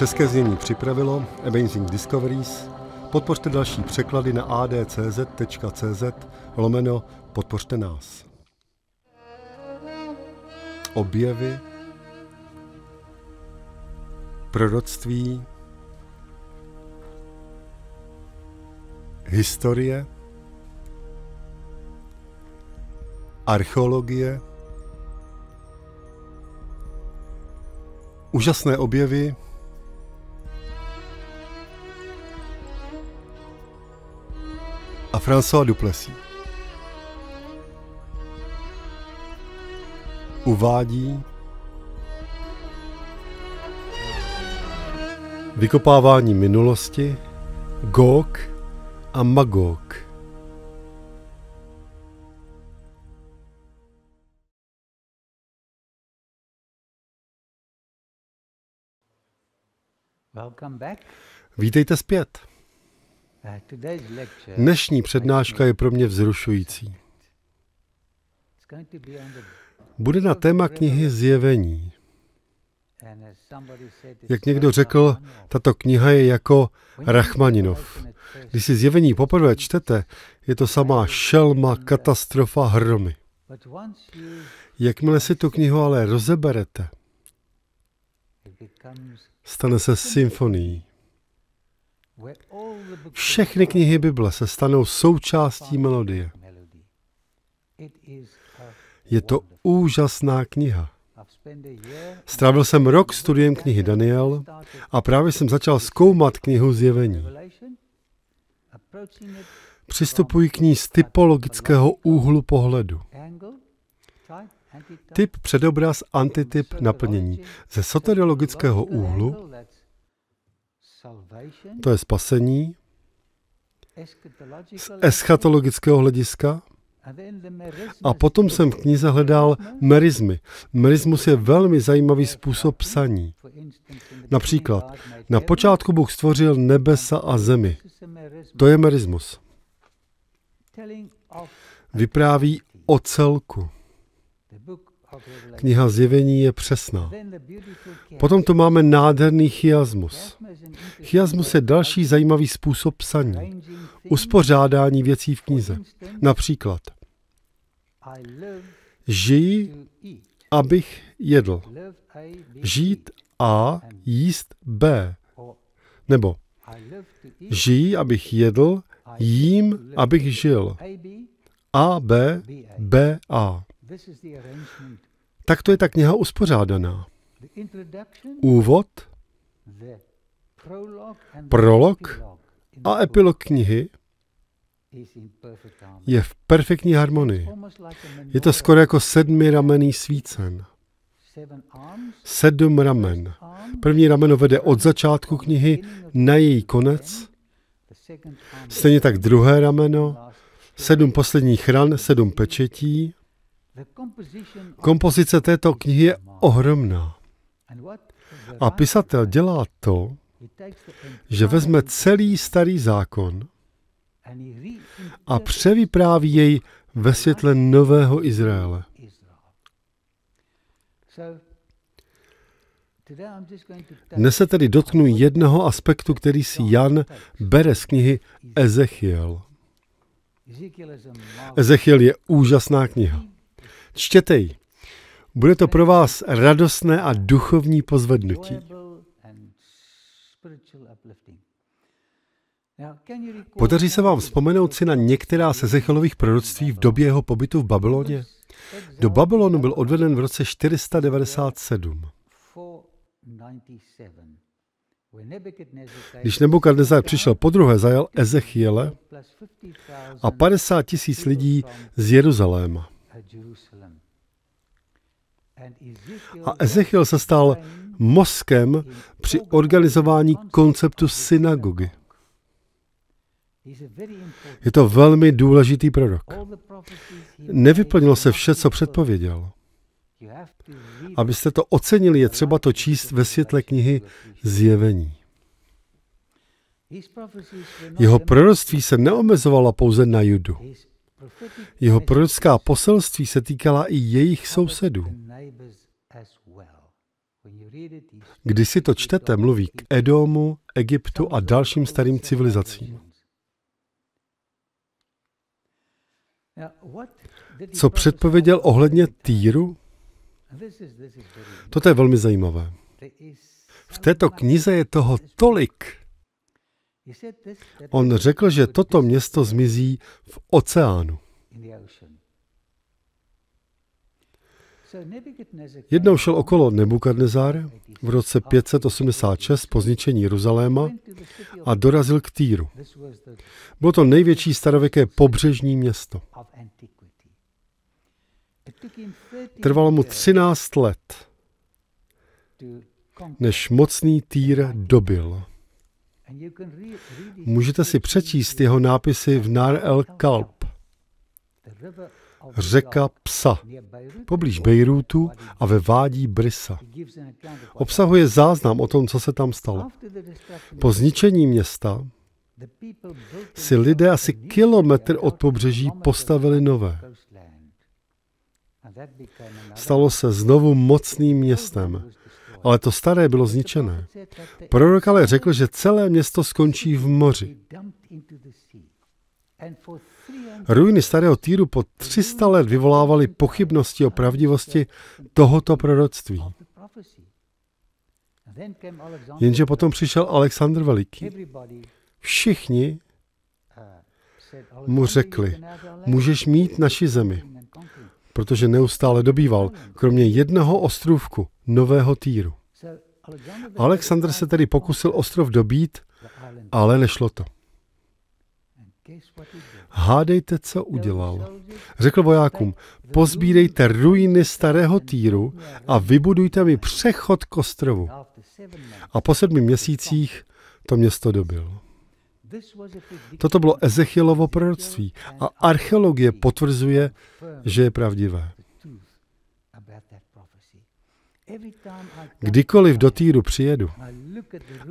České znění připravilo Amazing Discoveries. Podpořte další překlady na adcz.cz lomeno Podpořte nás. Objevy, proroctví, historie, archeologie, úžasné objevy, a François Duplessis. Uvádí Vykopávání minulosti Gog a Magog. Vítejte zpět. Dnešní přednáška je pro mě vzrušující. Bude na téma knihy Zjevení. Jak někdo řekl, tato kniha je jako Rachmaninov. Když si zjevení poprvé čtete, je to samá šelma, katastrofa, hromy. Jakmile si tu knihu ale rozeberete, stane se symfonií. Všechny knihy Bible se stanou součástí melodie. Je to úžasná kniha. Strávil jsem rok studiem knihy Daniel a právě jsem začal zkoumat knihu Zjevení. Přistupuji k ní z typologického úhlu pohledu. Typ předobraz, antityp, naplnění. Ze soteriologického úhlu to je spasení, z eschatologického hlediska. A potom jsem v knize hledal merizmy. Merizmus je velmi zajímavý způsob psaní. Například, na počátku Bůh stvořil nebesa a zemi. To je merizmus. Vypráví o celku. Kniha Zjevení je přesná. Potom tu máme nádherný chiasmus. Chiasmus je další zajímavý způsob psaní, uspořádání věcí v knize. Například, žiji, abych jedl. Žít A, jíst B. Nebo žijí, abych jedl, jím, abych žil. A, B, B, A. Tak to je ta kniha uspořádaná. Úvod, prolog a epilog knihy je v perfektní harmonii. Je to skoro jako ramený svícen. Sedm ramen. První rameno vede od začátku knihy na její konec. Stejně tak druhé rameno, sedm posledních ran, sedm pečetí, Kompozice této knihy je ohromná. A pisatel dělá to, že vezme celý starý zákon a převypráví jej ve světle nového Izraele. Dnes se tedy dotknu jednoho aspektu, který si Jan bere z knihy Ezechiel. Ezechiel je úžasná kniha ji. Bude to pro vás radostné a duchovní pozvednutí. Podaří se vám vzpomenout si na některá ze Zechelových proroctví v době jeho pobytu v Babyloně? Do Babylonu byl odveden v roce 497. Když Nebukadnezar přišel po druhé, zajal Ezechiele a 50 tisíc lidí z Jeruzaléma. A Ezechiel se stal mozkem při organizování konceptu synagogy. Je to velmi důležitý prorok. Nevyplnilo se vše, co předpověděl. Abyste to ocenili, je třeba to číst ve světle knihy Zjevení. Jeho proroctví se neomezovala pouze na judu. Jeho prorocká poselství se týkala i jejich sousedů. Když si to čtete, mluví k Edomu, Egyptu a dalším starým civilizacím. Co předpověděl ohledně Týru? Toto je velmi zajímavé. V této knize je toho tolik, On řekl, že toto město zmizí v oceánu. Jednou šel okolo Nebukadnezar v roce 586 po zničení Jeruzaléma a dorazil k Týru. Bylo to největší starověké pobřežní město. Trvalo mu 13 let, než mocný Týr dobil. Můžete si přečíst jeho nápisy v Nar el Kalb, řeka Psa, poblíž Bejrútu a ve vádí Brisa. Obsahuje záznam o tom, co se tam stalo. Po zničení města si lidé asi kilometr od pobřeží postavili nové. Stalo se znovu mocným městem, ale to staré bylo zničené. Prorok ale řekl, že celé město skončí v moři. Ruiny starého Týru po 300 let vyvolávaly pochybnosti o pravdivosti tohoto proroctví. Jenže potom přišel Alexandr Veliký. Všichni mu řekli, můžeš mít naši zemi, protože neustále dobýval, kromě jednoho ostrůvku, Nového Týru. Alexandr se tedy pokusil ostrov dobít, ale nešlo to. Hádejte, co udělal. Řekl vojákům, pozbírejte ruiny starého týru a vybudujte mi přechod k ostrovu. A po sedmi měsících to město dobil. Toto bylo Ezechielovo proroctví a archeologie potvrzuje, že je pravdivé. Kdykoliv do Týru přijedu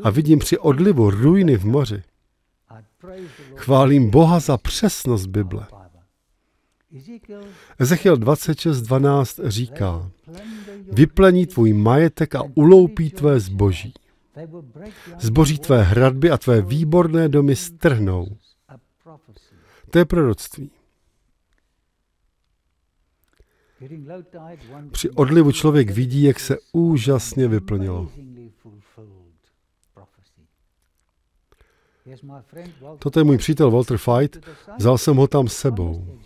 a vidím při odlivu ruiny v moři, chválím Boha za přesnost Bible. Ezechiel 26.12 říká, vyplení tvůj majetek a uloupí tvé zboží. Zboží tvé hradby a tvé výborné domy strhnou. To je proroctví. Při odlivu člověk vidí, jak se úžasně vyplnilo. Toto je můj přítel Walter Fight. Vzal jsem ho tam sebou.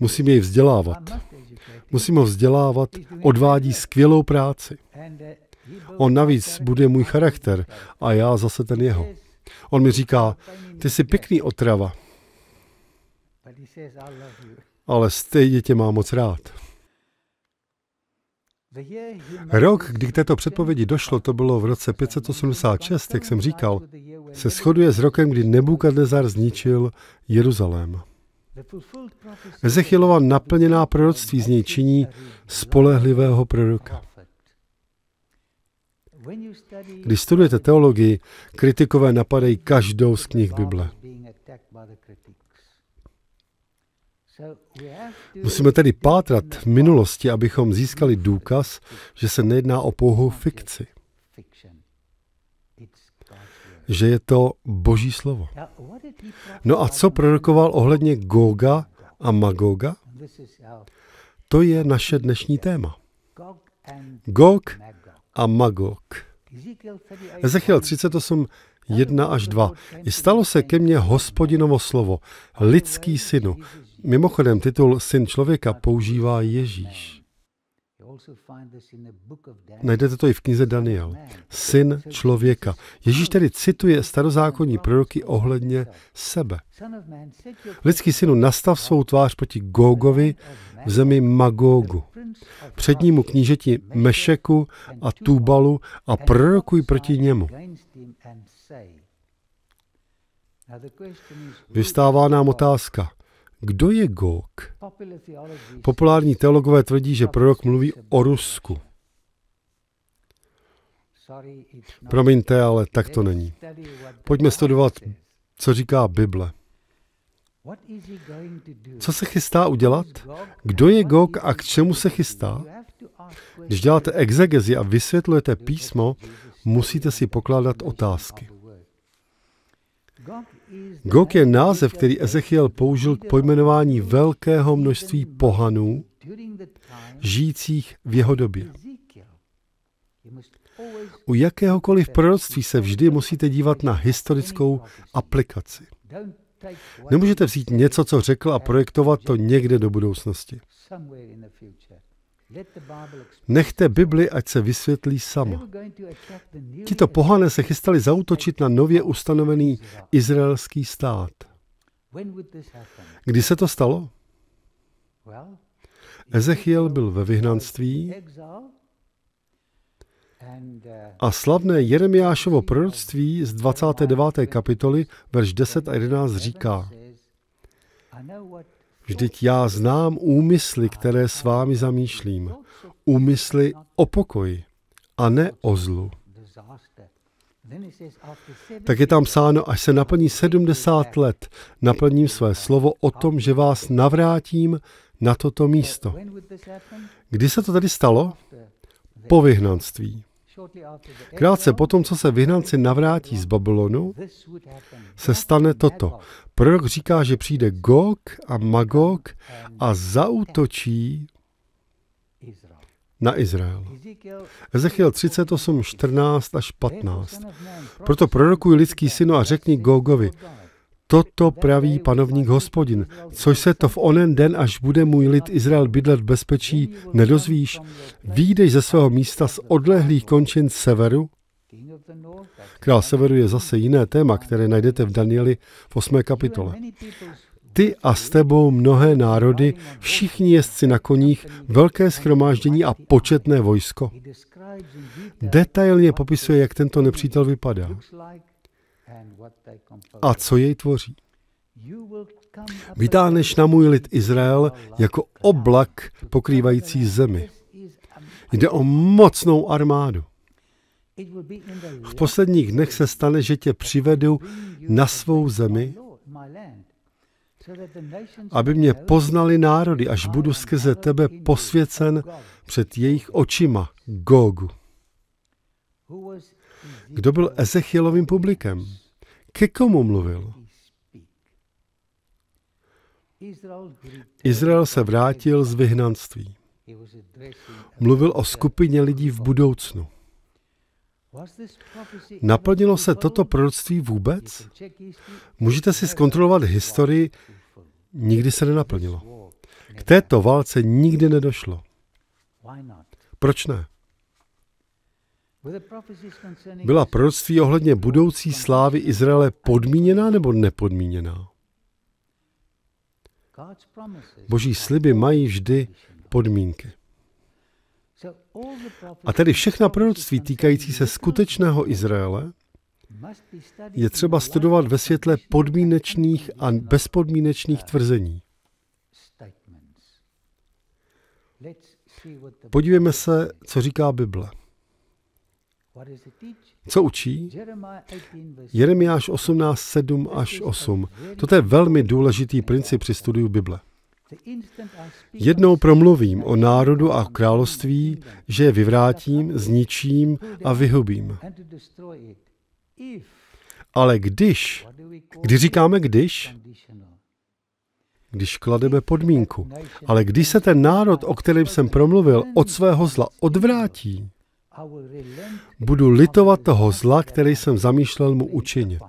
Musím jej vzdělávat. Musím ho vzdělávat. Odvádí skvělou práci. Uh, On navíc bude můj charakter a já zase ten jeho. On mi říká, ty jsi pěkný otrava ale stejně tě má moc rád. Rok, kdy k této předpovědi došlo, to bylo v roce 586, jak jsem říkal, se shoduje s rokem, kdy Nebukadnezar zničil Jeruzalém. Ezechielova naplněná proroctví z něj činí spolehlivého proroka. Když studujete teologii, kritikové napadají každou z knih Bible. Musíme tedy pátrat v minulosti, abychom získali důkaz, že se nejedná o pouhou fikci. Že je to boží slovo. No a co prorokoval ohledně Goga a Magoga? To je naše dnešní téma. Gog a Magog. Ezechiel 38, 1 až 2. I stalo se ke mně hospodinovo slovo, lidský synu, Mimochodem, titul Syn člověka používá Ježíš. Najdete to i v knize Daniel. Syn člověka. Ježíš tedy cituje starozákonní proroky ohledně sebe. Lidský synu, nastav svou tvář proti Gógovi v zemi Magógu, přednímu knížeti Mešeku a Tubalu a prorokuj proti němu. Vystává nám otázka, kdo je Gog? Populární teologové tvrdí, že prorok mluví o Rusku. Promiňte, ale tak to není. Pojďme studovat, co říká Bible. Co se chystá udělat? Kdo je Gog a k čemu se chystá? Když děláte exegezi a vysvětlujete písmo, musíte si pokládat otázky. Gog je název, který Ezechiel použil k pojmenování velkého množství pohanů, žijících v jeho době. U jakéhokoliv proroctví se vždy musíte dívat na historickou aplikaci. Nemůžete vzít něco, co řekl, a projektovat to někde do budoucnosti. Nechte Bibli, ať se vysvětlí sama. Tito pohané se chystali zautočit na nově ustanovený izraelský stát. Kdy se to stalo? Ezechiel byl ve vyhnanství uh, a slavné Jeremiášovo proroctví z 29. kapitoly, verš 10 a 11 říká, Vždyť já znám úmysly, které s vámi zamýšlím. Úmysly o pokoji a ne o zlu. Tak je tam psáno, až se naplní 70 let, naplním své slovo o tom, že vás navrátím na toto místo. Kdy se to tady stalo? Po vyhnanství. Krátce potom, co se vyhnanci navrátí z Babylonu, se stane toto. Prorok říká, že přijde Gog a Magog a zautočí na Izrael. Ezechiel 38, 14 až 15. Proto prorokuj lidský synu a řekni Gogovi, Toto praví panovník hospodin, což se to v onen den, až bude můj lid Izrael bydlet v bezpečí, nedozvíš. Výjdeš ze svého místa z odlehlých končin severu, Král severu je zase jiné téma, které najdete v Danieli v 8. kapitole. Ty a s tebou mnohé národy, všichni jezdci na koních, velké schromáždění a početné vojsko. Detailně popisuje, jak tento nepřítel vypadá a co jej tvoří. Vytáhneš na můj lid Izrael jako oblak pokrývající zemi. Jde o mocnou armádu. V posledních dnech se stane, že tě přivedu na svou zemi, aby mě poznali národy, až budu skrze tebe posvěcen před jejich očima, Gogu. Kdo byl Ezechielovým publikem? Ke komu mluvil? Izrael se vrátil z vyhnanství. Mluvil o skupině lidí v budoucnu. Naplnilo se toto proroctví vůbec? Můžete si zkontrolovat historii, nikdy se nenaplnilo. K této válce nikdy nedošlo. Proč ne? Byla proroctví ohledně budoucí slávy Izraele podmíněná nebo nepodmíněná? Boží sliby mají vždy podmínky. A tedy všechna proroctví týkající se skutečného Izraele je třeba studovat ve světle podmínečných a bezpodmínečných tvrzení. Podívejme se, co říká Bible. Co učí? Jeremiáš 18, 7 až 8. Toto je velmi důležitý princip při studiu Bible. Jednou promluvím o národu a království, že je vyvrátím, zničím a vyhubím. Ale když, kdy říkáme když, když klademe podmínku, ale když se ten národ, o kterém jsem promluvil, od svého zla odvrátí, Budu litovat toho zla, který jsem zamýšlel mu učinit.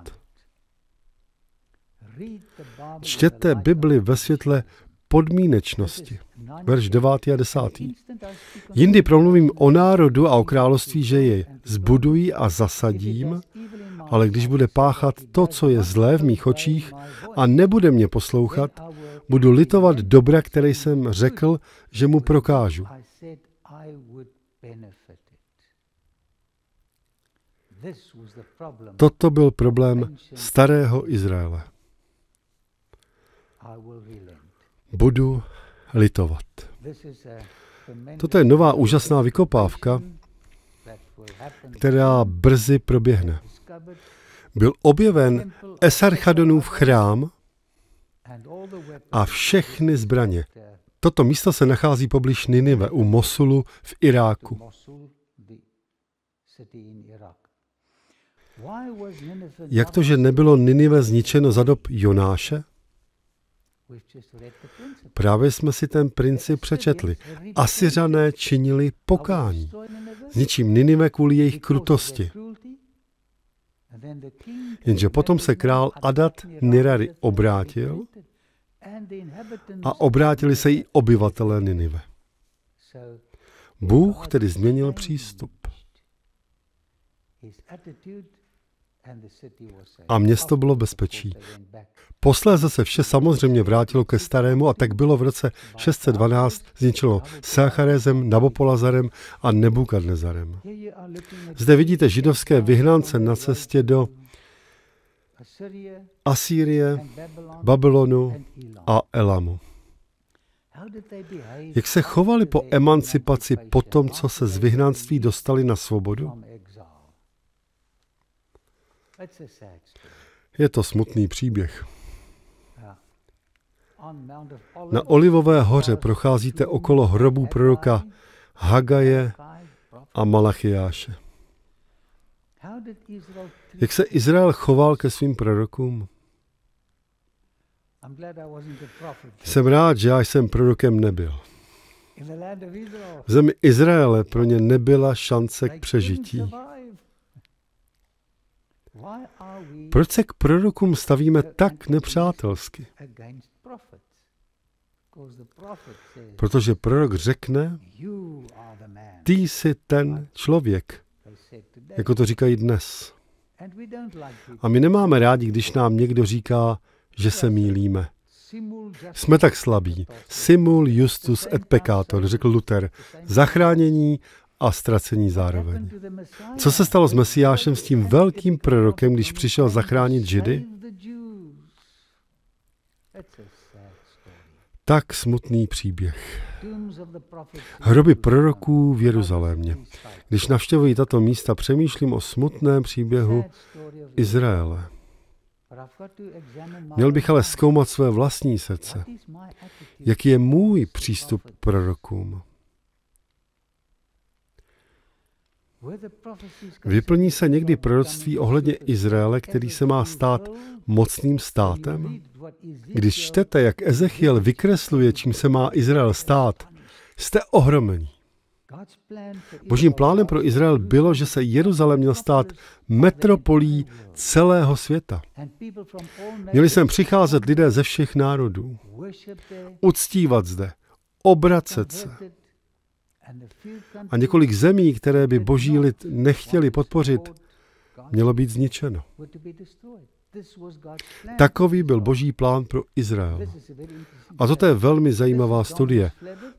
Čtěte Bibli ve světle podmínečnosti. Verš 9. a 10. Jindy promluvím o národu a o království, že je zbudují a zasadím, ale když bude páchat to, co je zlé v mých očích a nebude mě poslouchat, budu litovat dobra, které jsem řekl, že mu prokážu. Toto byl problém starého Izraele. Budu litovat. Toto je nová úžasná vykopávka, která brzy proběhne. Byl objeven Esarchadonův chrám a všechny zbraně. Toto místo se nachází poblíž Ninive u Mosulu v Iráku. Jak to, že nebylo Ninive zničeno za dob Jonáše? Právě jsme si ten princip přečetli. Asiřané činili pokání. Zničím Ninive kvůli jejich krutosti. Jenže potom se král Adat Nirari obrátil a obrátili se i obyvatelé Ninive. Bůh tedy změnil přístup a město bylo bezpečí. Posléze se vše samozřejmě vrátilo ke starému a tak bylo v roce 612 zničeno Sacharézem, Nabopolazarem a Nebukadnezarem. Zde vidíte židovské vyhnance na cestě do Asýrie, Babylonu a Elamu. Jak se chovali po emancipaci po tom, co se z vyhnanství dostali na svobodu? Je to smutný příběh. Na Olivové hoře procházíte okolo hrobů proroka Hagaje a Malachiáše. Jak se Izrael choval ke svým prorokům? Jsem rád, že já jsem prorokem nebyl. V zemi Izraele pro ně nebyla šance k přežití. Proč se k prorokům stavíme tak nepřátelsky? Protože prorok řekne, ty jsi ten člověk, jako to říkají dnes. A my nemáme rádi, když nám někdo říká, že se mílíme. Jsme tak slabí. Simul justus et peccator, řekl Luther. Zachránění a ztracení zároveň. Co se stalo s Mesiášem, s tím velkým prorokem, když přišel zachránit Židy? Tak smutný příběh. Hroby proroků v Jeruzalémě. Když navštěvuji tato místa, přemýšlím o smutném příběhu Izraele. Měl bych ale zkoumat své vlastní srdce. Jaký je můj přístup k prorokům? Vyplní se někdy proroctví ohledně Izraele, který se má stát mocným státem? Když čtete, jak Ezechiel vykresluje, čím se má Izrael stát, jste ohromeni. Božím plánem pro Izrael bylo, že se Jeruzalém měl stát metropolí celého světa. Měli sem přicházet lidé ze všech národů, uctívat zde, obracet se, a několik zemí, které by boží lid nechtěli podpořit, mělo být zničeno. Takový byl boží plán pro Izrael. A toto je velmi zajímavá studie.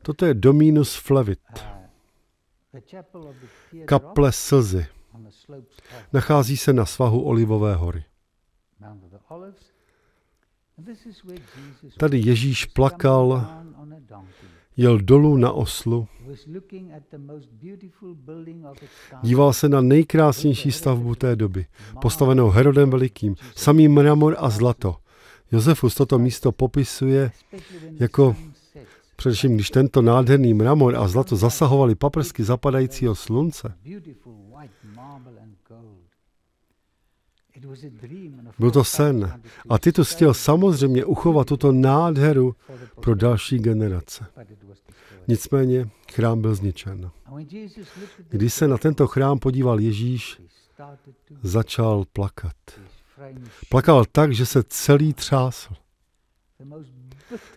Toto je Dominus Flevit. Kaple slzy. Nachází se na svahu Olivové hory. Tady Ježíš plakal jel dolů na Oslu. Díval se na nejkrásnější stavbu té doby, postavenou Herodem Velikým, samý mramor a zlato. Josefus toto místo popisuje jako především když tento nádherný mramor a zlato zasahovali paprsky zapadajícího slunce. Byl to sen a Titus chtěl samozřejmě uchovat tuto nádheru pro další generace. Nicméně chrám byl zničen. Když se na tento chrám podíval Ježíš, začal plakat. Plakal tak, že se celý třásl.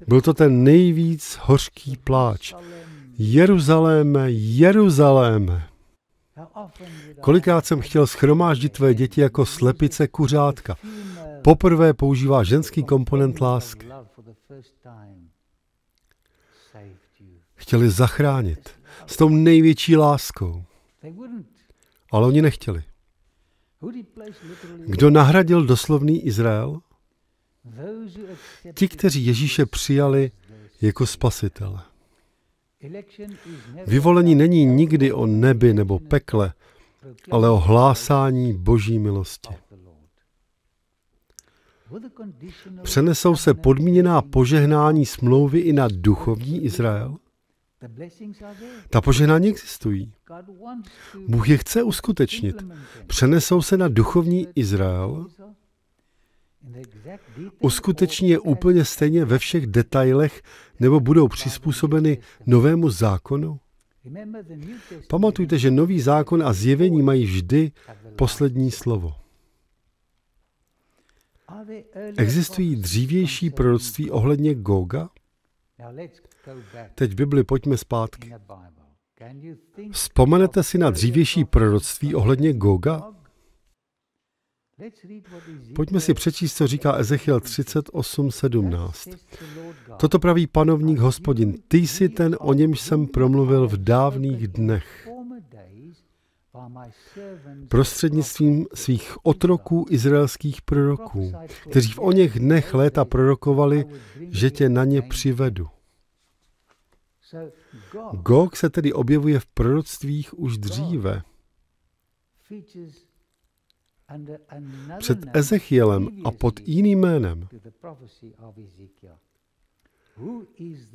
Byl to ten nejvíc hořký pláč. Jeruzaléme, Jeruzaléme. Kolikrát jsem chtěl schromáždit tvé děti jako slepice kuřátka. Poprvé používá ženský komponent lásky. Chtěli zachránit s tou největší láskou. Ale oni nechtěli. Kdo nahradil doslovný Izrael? Ti, kteří Ježíše přijali jako spasitele. Vyvolení není nikdy o nebi nebo pekle, ale o hlásání Boží milosti. Přenesou se podmíněná požehnání smlouvy i na duchovní Izrael? Ta požehnání existují. Bůh je chce uskutečnit. Přenesou se na duchovní Izrael? Uskuteční je úplně stejně ve všech detailech nebo budou přizpůsobeny novému zákonu? Pamatujte, že nový zákon a zjevení mají vždy poslední slovo. Existují dřívější proroctví ohledně Goga? Teď v Bibli pojďme zpátky. Vzpomenete si na dřívější proroctví ohledně Goga? Pojďme si přečíst, co říká Ezechiel 38.17. Toto praví panovník hospodin. Ty jsi ten, o němž jsem promluvil v dávných dnech. Prostřednictvím svých otroků izraelských proroků, kteří v oněch dnech léta prorokovali, že tě na ně přivedu. Gog se tedy objevuje v proroctvích už dříve před Ezechielem a pod jiným jménem.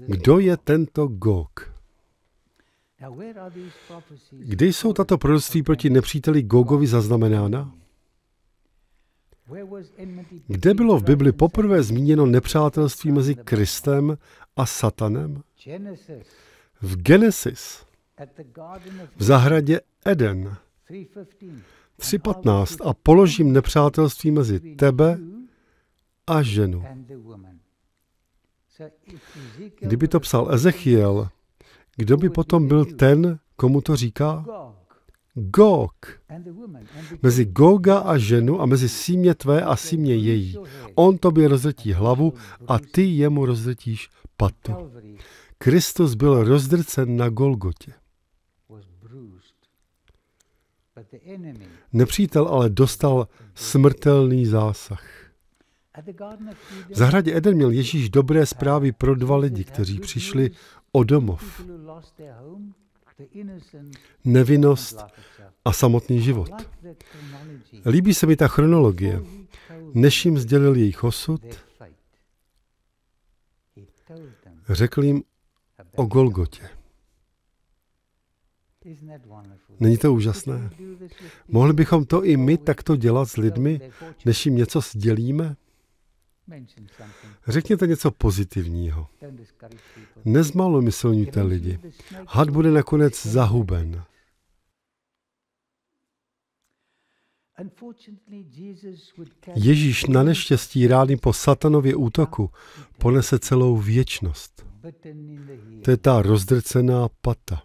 Kdo je tento Gog? Kde jsou tato proroctví proti nepříteli Gogovi zaznamenána? Kde bylo v Bibli poprvé zmíněno nepřátelství mezi Kristem a Satanem? V Genesis, v zahradě Eden, 3.15 a položím nepřátelství mezi tebe a ženu. Kdyby to psal Ezechiel, kdo by potom byl ten, komu to říká? Gog. Mezi Goga a ženu a mezi símě tvé a símě její. On tobě rozdrtí hlavu a ty jemu rozdrtíš patu. Kristus byl rozdrcen na Golgotě. Nepřítel ale dostal smrtelný zásah. V zahradě Eden měl Ježíš dobré zprávy pro dva lidi, kteří přišli o domov. Nevinnost a samotný život. Líbí se mi ta chronologie. Než jim sdělil jejich osud, řekl jim o Golgotě. Není to úžasné? Mohli bychom to i my takto dělat s lidmi, než jim něco sdělíme? Řekněte něco pozitivního. Nezmalomyslňujte lidi. Had bude nakonec zahuben. Ježíš na neštěstí rány po satanově útoku ponese celou věčnost. To je ta rozdrcená pata.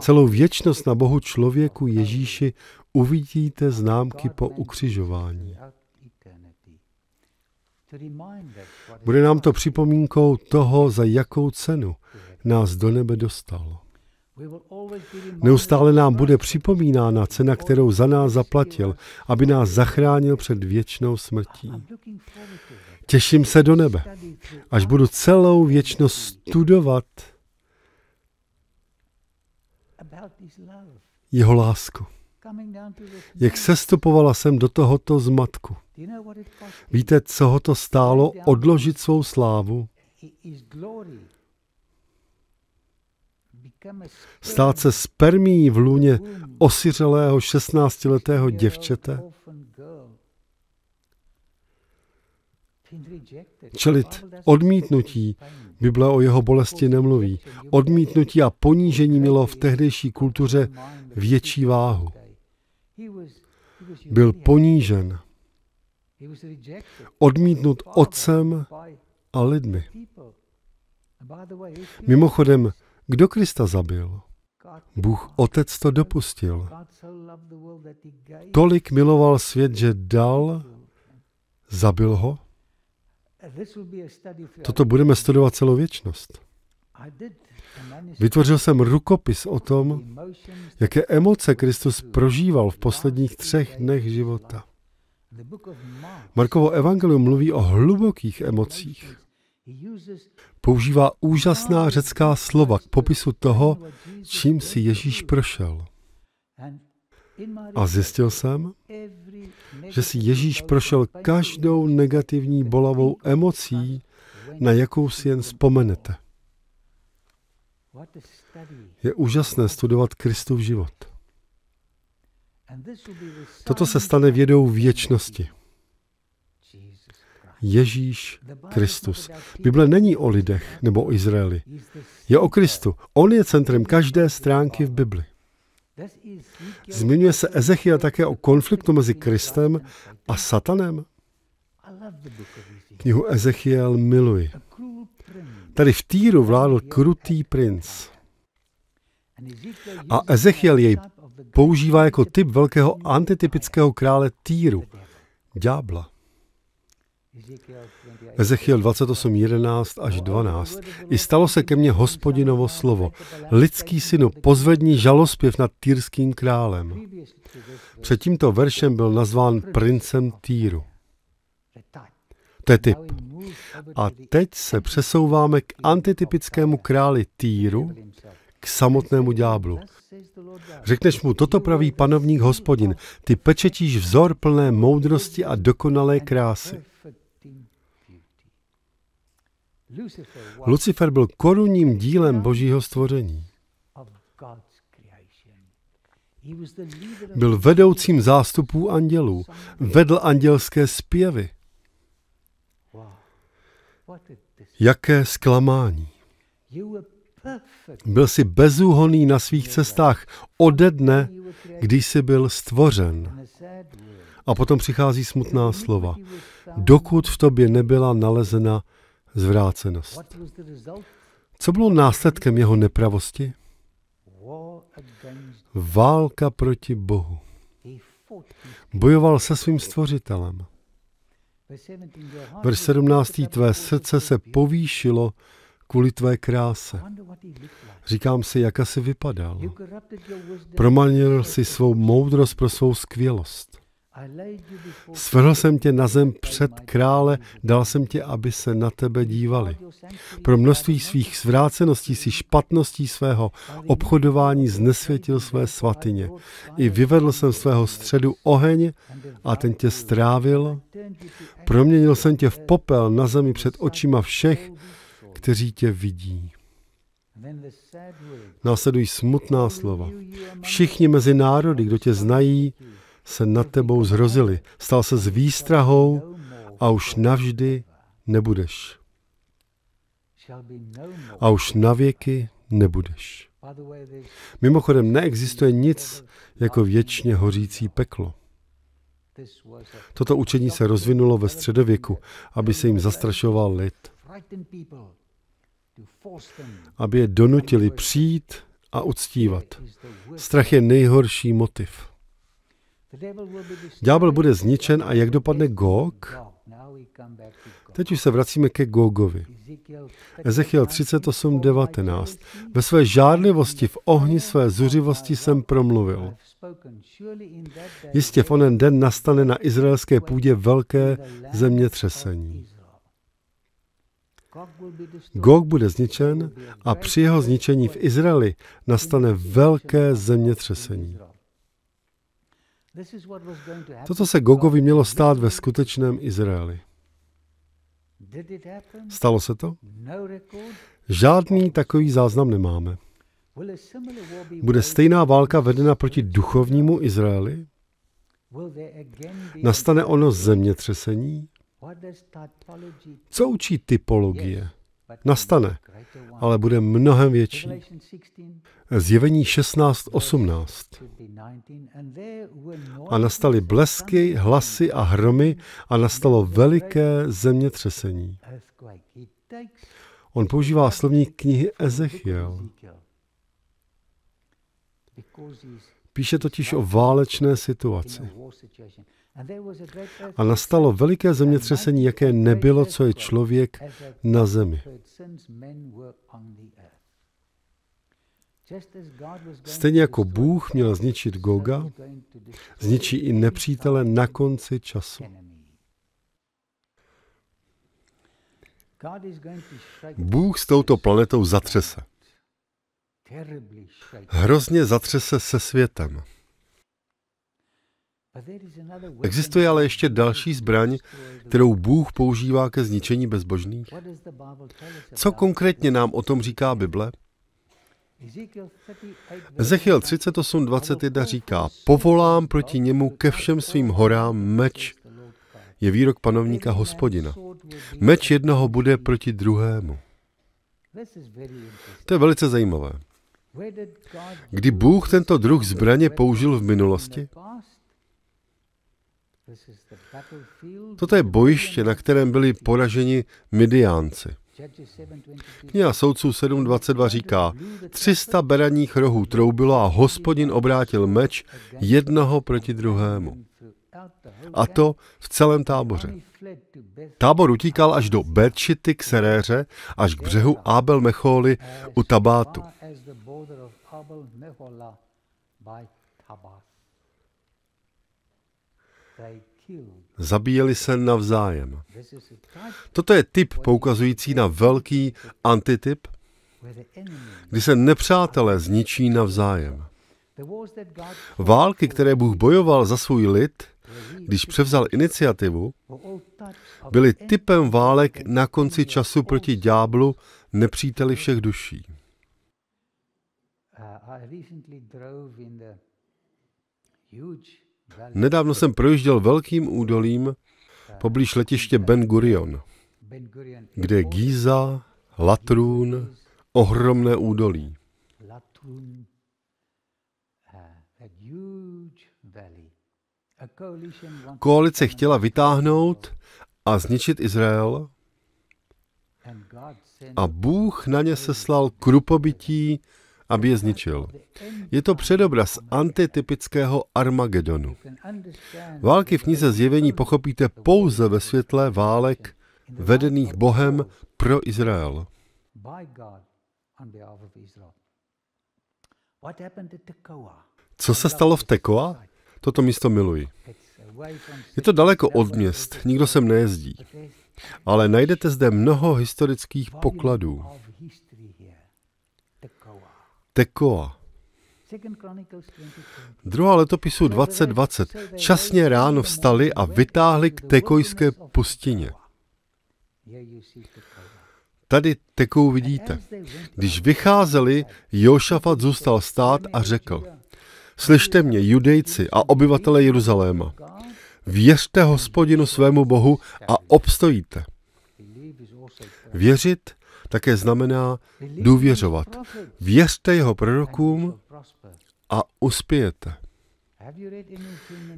Celou věčnost na Bohu člověku Ježíši uvidíte známky po ukřižování. Bude nám to připomínkou toho, za jakou cenu nás do nebe dostal. Neustále nám bude připomínána cena, kterou za nás zaplatil, aby nás zachránil před věčnou smrtí. Těším se do nebe, až budu celou věčnost studovat jeho lásku. Jak se stupovala jsem do tohoto zmatku. Víte, co ho to stálo odložit svou slávu? Stát se spermí v lůně osiřelého 16-letého děvčete? Čelit odmítnutí, Bible o jeho bolesti nemluví. Odmítnutí a ponížení mělo v tehdejší kultuře větší váhu. Byl ponížen, odmítnut otcem a lidmi. Mimochodem, kdo Krista zabil? Bůh Otec to dopustil. Tolik miloval svět, že dal, zabil ho. Toto budeme studovat celou věčnost. Vytvořil jsem rukopis o tom, jaké emoce Kristus prožíval v posledních třech dnech života. Markovo evangelium mluví o hlubokých emocích. Používá úžasná řecká slova k popisu toho, čím si Ježíš prošel. A zjistil jsem, že si Ježíš prošel každou negativní bolavou emocí, na jakou si jen vzpomenete. Je úžasné studovat Kristův život. Toto se stane vědou věčnosti. Ježíš Kristus. Bible není o lidech nebo o Izraeli. Je o Kristu. On je centrem každé stránky v Bibli. Zmiňuje se Ezechia také o konfliktu mezi Kristem a Satanem. Knihu Ezechiel miluji. Tady v Týru vládl krutý princ. A Ezechiel jej používá jako typ velkého antitypického krále Týru, ďábla. Ezechiel 28, 11 až 12. I stalo se ke mně hospodinovo slovo. Lidský synu, pozvedni žalospěv nad týrským králem. Před tímto veršem byl nazván princem Týru. To je typ. A teď se přesouváme k antitypickému králi Týru, k samotnému ďáblu. Řekneš mu, toto praví panovník hospodin, ty pečetíš vzor plné moudrosti a dokonalé krásy. Lucifer byl korunním dílem božího stvoření. Byl vedoucím zástupů andělů, vedl andělské zpěvy, Jaké zklamání. Byl jsi bezúhoný na svých cestách ode dne, když jsi byl stvořen. A potom přichází smutná slova. Dokud v tobě nebyla nalezena zvrácenost. Co bylo následkem jeho nepravosti? Válka proti Bohu. Bojoval se svým stvořitelem. Verš 17. Tvé srdce se povýšilo kvůli tvé kráse. Říkám si, jak asi vypadal. Promanil si svou moudrost pro svou skvělost. Svrhl jsem tě na zem před krále, dal jsem tě, aby se na tebe dívali. Pro množství svých zvráceností si špatností svého obchodování znesvětil své svatyně. I vyvedl jsem svého středu oheň a ten tě strávil. Proměnil jsem tě v popel na zemi před očima všech, kteří tě vidí. Následují smutná slova. Všichni mezi národy, kdo tě znají, se nad tebou zhrozili. Stal se s výstrahou a už navždy nebudeš. A už navěky nebudeš. Mimochodem, neexistuje nic jako věčně hořící peklo. Toto učení se rozvinulo ve středověku, aby se jim zastrašoval lid. Aby je donutili přijít a uctívat. Strach je nejhorší motiv. Ďábel bude zničen a jak dopadne Gog? Teď už se vracíme ke Gogovi. Ezechiel 38, 19. Ve své žádlivosti v ohni své zuřivosti jsem promluvil. Jistě v onen den nastane na izraelské půdě velké zemětřesení. Gog bude zničen a při jeho zničení v Izraeli nastane velké zemětřesení. Toto se Gogovi mělo stát ve skutečném Izraeli. Stalo se to? No Žádný takový záznam nemáme. Bude stejná válka vedena proti duchovnímu Izraeli? Nastane ono zemětřesení? Co učí typologie? Nastane, ale bude mnohem větší. Zjevení 16.18. A nastaly blesky, hlasy a hromy a nastalo veliké zemětřesení. On používá slovník knihy Ezechiel. Píše totiž o válečné situaci. A nastalo veliké zemětřesení, jaké nebylo, co je člověk na zemi. Stejně jako Bůh měl zničit Goga, zničí i nepřítele na konci času. Bůh s touto planetou zatřese. Hrozně zatřese se světem. Existuje ale ještě další zbraň, kterou Bůh používá ke zničení bezbožných. Co konkrétně nám o tom říká Bible? Ezechiel 38.21 říká, povolám proti němu ke všem svým horám meč, je výrok panovníka hospodina. Meč jednoho bude proti druhému. To je velice zajímavé. Kdy Bůh tento druh zbraně použil v minulosti? Toto je bojiště, na kterém byli poraženi Midiánci. Kniha soudců 7.22 říká, 300 beraních rohů troubilo a hospodin obrátil meč jednoho proti druhému. A to v celém táboře. Tábor utíkal až do Betšity k Seréře, až k břehu Abel Mecholi u Tabátu. They Zabíjeli se navzájem. Toto je typ poukazující na velký antityp, kdy se nepřátelé zničí navzájem. Války, které Bůh bojoval za svůj lid, když převzal iniciativu, byly typem válek na konci času proti ďáblu, nepříteli všech duší. Uh, I recently drove in the huge Nedávno jsem projížděl velkým údolím poblíž letiště Ben Gurion, kde je Giza, Latrun, ohromné údolí. Koalice chtěla vytáhnout a zničit Izrael a Bůh na ně seslal krupobytí aby je zničil. Je to předobraz antitypického Armagedonu. Války v knize Zjevení pochopíte pouze ve světle válek vedených Bohem pro Izrael. Co se stalo v Tekoa? Toto místo miluji. Je to daleko od měst, nikdo sem nejezdí. Ale najdete zde mnoho historických pokladů. Tekoa. Druhá letopisu 2020. Časně ráno vstali a vytáhli k tekojské pustině. Tady tekou vidíte. Když vycházeli, Jošafat zůstal stát a řekl, Slyšte mě, judejci a obyvatele Jeruzaléma. Věřte hospodinu svému Bohu a obstojíte. Věřit také znamená důvěřovat. Věřte jeho prorokům a uspějete.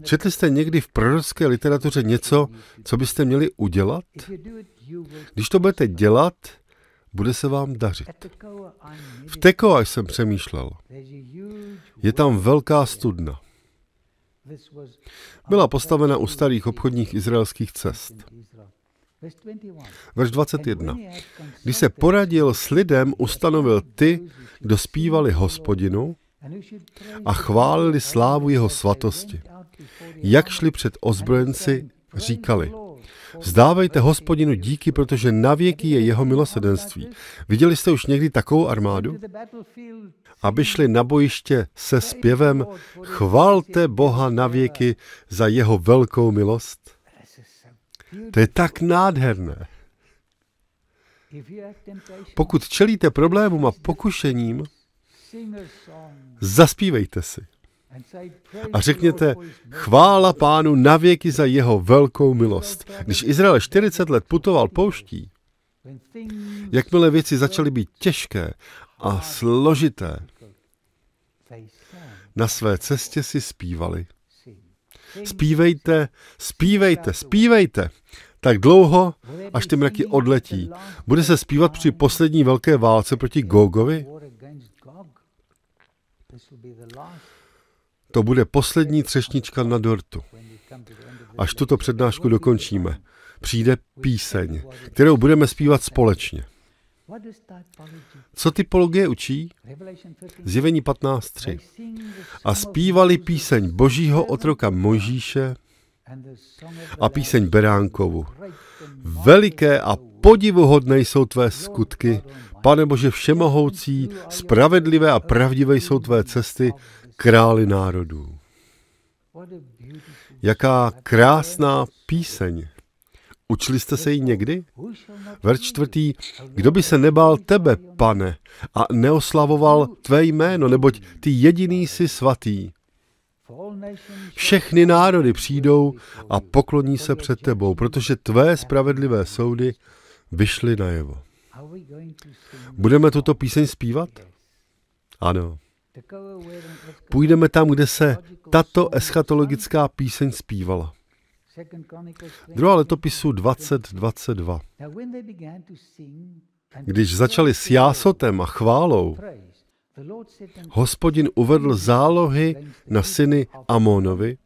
Četli jste někdy v prorocké literatuře něco, co byste měli udělat? Když to budete dělat, bude se vám dařit. V Tekoa jsem přemýšlel. Je tam velká studna. Byla postavena u starých obchodních izraelských cest. Verš 21. Jako když se poradil s lidem, ustanovil ty, kdo zpívali hospodinu a chválili slávu jeho svatosti. Jak šli před ozbrojenci, říkali, Vzdávejte hospodinu díky, protože navěky je jeho milosedenství. Viděli jste už někdy takovou armádu? Aby šli na bojiště se zpěvem, chválte Boha navěky za jeho velkou milost. To je tak nádherné. Pokud čelíte problémům a pokušením, zaspívejte si. A řekněte, chvála pánu navěky za jeho velkou milost. Když Izrael 40 let putoval pouští, jakmile věci začaly být těžké a složité, na své cestě si zpívali. Spívejte, zpívejte, zpívejte. Tak dlouho, až ty mraky odletí. Bude se zpívat při poslední velké válce proti Gogovi? To bude poslední třešnička na dortu. Až tuto přednášku dokončíme, přijde píseň, kterou budeme zpívat společně. Co typologie učí? Zjevení 15.3. A zpívali píseň božího otroka Možíše a píseň Beránkovu. Veliké a podivuhodné jsou tvé skutky, pane Bože všemohoucí, spravedlivé a pravdivé jsou tvé cesty, králi národů. Jaká krásná píseň. Učili jste se ji někdy? Verš čtvrtý. Kdo by se nebál tebe, pane, a neoslavoval tvé jméno, neboť ty jediný jsi svatý. Všechny národy přijdou a pokloní se před tebou, protože tvé spravedlivé soudy vyšly najevo. Budeme tuto píseň zpívat? Ano. Půjdeme tam, kde se tato eschatologická píseň zpívala. Druhá letopisu 2022. Když začali s jásotem a chválou, hospodin uvedl zálohy na syny Amonovi,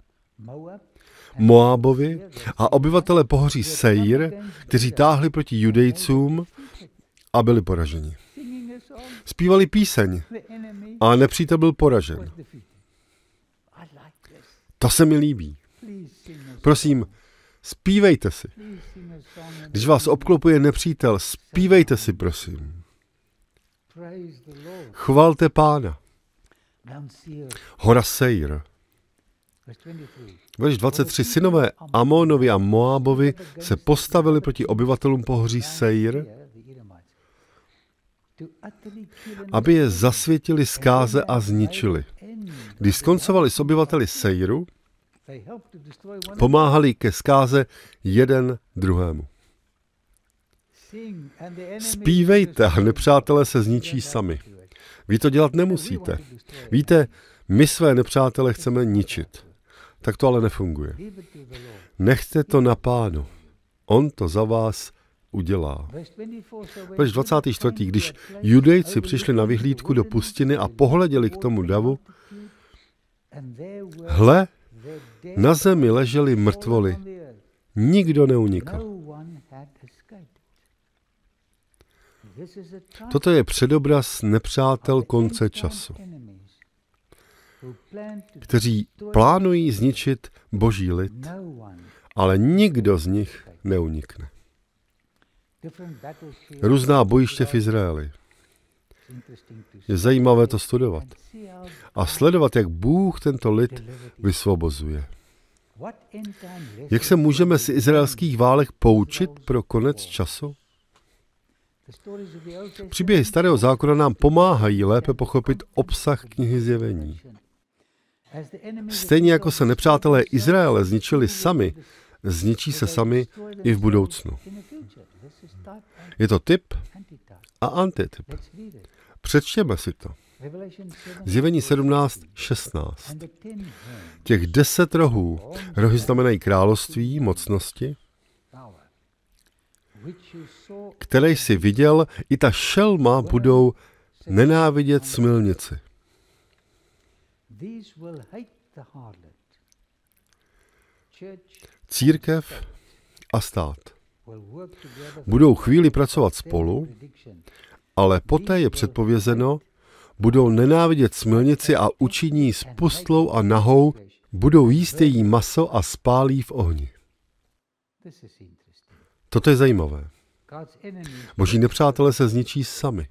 Moábovi a obyvatele pohoří Seir, kteří táhli proti judejcům a byli poraženi. Spívali píseň a nepřítel byl poražen. To se mi líbí. Prosím, zpívejte si. Když vás obklopuje nepřítel, zpívejte si, prosím. Chvalte pána. Hora Seir. Verš 23. Synové Amonovi a Moábovi se postavili proti obyvatelům pohoří Seir, aby je zasvětili zkáze a zničili. Když skoncovali s obyvateli Seiru, Pomáhali ke zkáze jeden druhému. Spívejte a nepřátelé se zničí sami. Vy to dělat nemusíte. Víte, my své nepřátele chceme ničit. Tak to ale nefunguje. Nechte to na pánu. On to za vás udělá. Veš 24. Když judejci přišli na vyhlídku do pustiny a pohleděli k tomu davu, hle, na zemi leželi mrtvoli. Nikdo neunikl. Toto je předobraz nepřátel konce času, kteří plánují zničit boží lid, ale nikdo z nich neunikne. Různá bojiště v Izraeli. Je zajímavé to studovat a sledovat, jak Bůh tento lid vysvobozuje. Jak se můžeme z izraelských válek poučit pro konec času? Příběhy Starého zákona nám pomáhají lépe pochopit obsah knihy Zjevení. Stejně jako se nepřátelé Izraele zničili sami, zničí se sami i v budoucnu. Je to typ a antityp. Přečtěme si to. Zjevení 17, 16. Těch deset rohů. Rohy znamenají království, mocnosti, které jsi viděl, i ta šelma budou nenávidět smilnici. Církev a stát budou chvíli pracovat spolu, ale poté je předpovězeno, budou nenávidět smilnici a učiní s pustlou a nahou, budou jíst její maso a spálí v ohni. Toto je zajímavé. Boží nepřátelé se zničí sami.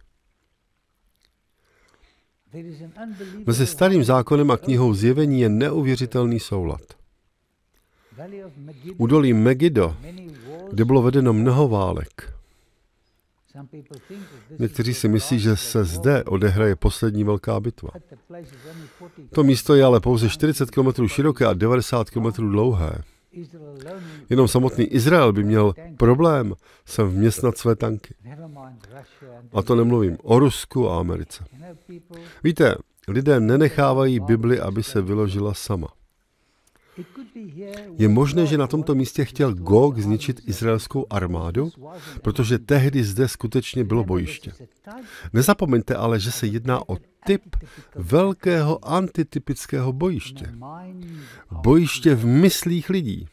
Mezi starým zákonem a knihou zjevení je neuvěřitelný soulad. Údolí Megido, kde bylo vedeno mnoho válek, Někteří si myslí, že se zde odehraje poslední velká bitva. To místo je ale pouze 40 km široké a 90 km dlouhé. Jenom samotný Izrael by měl problém sem vměstnat své tanky. A to nemluvím o Rusku a Americe. Víte, lidé nenechávají Bibli, aby se vyložila sama. Je možné, že na tomto místě chtěl Gog zničit izraelskou armádu, protože tehdy zde skutečně bylo bojiště. Nezapomeňte ale, že se jedná o typ velkého antitypického bojiště. Bojiště v myslích lidí.